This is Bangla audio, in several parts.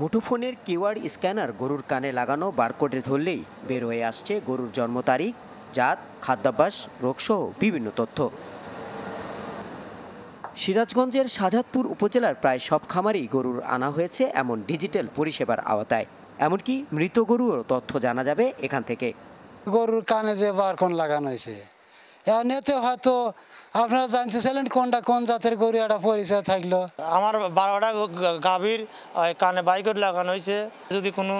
মুঠোফোনের কিউআর স্ক্যানার গরুর কানে লাগানো বারকোডে ধরলেই বের হয়ে আসছে গরুর জন্ম তারিখ জাত খাদ্যাভ্যাস রোগসহ বিভিন্ন তথ্য সিরাজগঞ্জের সাজাদপুর উপজেলার প্রায় সব খামারেই গরুর আনা হয়েছে এমন ডিজিটাল পরিষেবার আওতায় এমনকি মৃত গরুরও তথ্য জানা যাবে এখান থেকে গরুর কানে যে বারকোন লাগানো হয়েছে এতে হয়তো আপনারা জানতেছিলেন কোনটা কোন জাতের গরু একটা পরিচয় থাকলো আমার বারোটা গাভীর কানে বাইকট লাগানো হয়েছে যদি কোনো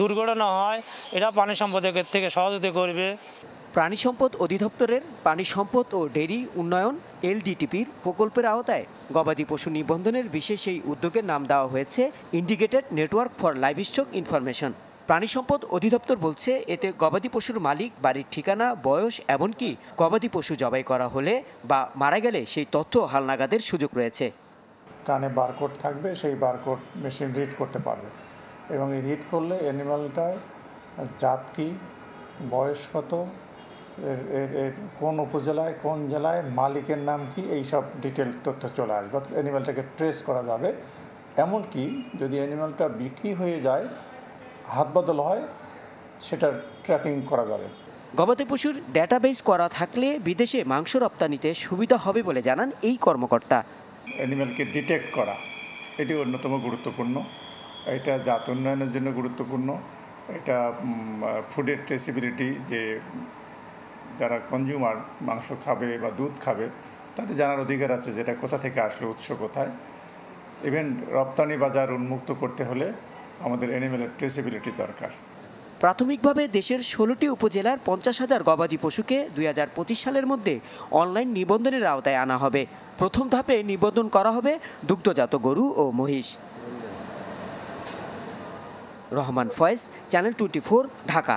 দুর্ঘটনা হয় এটা পানি সম্পদের থেকে সহযোগিতা করবে প্রাণী সম্পদ অধিদপ্তরের প্রাণী সম্পদ ও ডেরি উন্নয়ন এলডিটিপির প্রকল্পের আওতায় গবাদি পশু নিবন্ধনের বিশেষ এই উদ্যোগের নাম দেওয়া হয়েছে indicated network for livestock information প্রাণী সম্পদ অধিদপ্তর বলছে এতে গবাদি পশুর মালিক বাড়ির ঠিকানা বয়স এমনকি গবাদি পশু জবাই করা হলে বা মারা গেলে সেই তথ্য হালনাগাদের সুযোগ রয়েছে কানে বারকোড থাকবে সেই বারকোড মেশিন রিড করতে পারবে এবং এই রিড করলে অ্যানিমালটার জাত কি বয়স কত এর কোন উপজেলায় কোন জেলায় মালিকের নাম কি এই সব ডিটেল তথ্য চলে আসবে অ্যানিমালটাকে ট্রেস করা যাবে এমনকি যদি অ্যানিমালটা বিক্রি হয়ে যায় হাত বদল হয় সেটা ট্র্যাকিং করা যাবে গবাদি পশুর ডেটাবেস করা থাকলে বিদেশে মাংস রপ্তানিতে সুবিধা হবে বলে জানান এই কর্মকর্তা অ্যানিমেলকে ডিটেক্ট করা এটি অন্যতম গুরুত্বপূর্ণ এটা জাত উন্নয়নের জন্য গুরুত্বপূর্ণ এটা ফুডের ট্রেসিবিলিটি যে যারা কনজিউমার মাংস খাবে বা দুধ খাবে তাদের জানার অধিকার আছে যেটা কোথা থেকে আসলে উৎস কোথায় ইভেন রপ্তানি বাজার উন্মুক্ত করতে হলে আমাদের অ্যানিমেলের ট্রেসিবিলিটি দরকার প্রাথমিকভাবে দেশের ষোলোটি উপজেলার পঞ্চাশ হাজার গবাদি পশুকে দুই সালের মধ্যে অনলাইন নিবন্ধনের আওতায় আনা হবে প্রথম ধাপে নিবন্ধন করা হবে দুগ্ধজাত গরু ও মহিষ রহমান ফয়েজ চ্যানেল টোয়েন্টি ঢাকা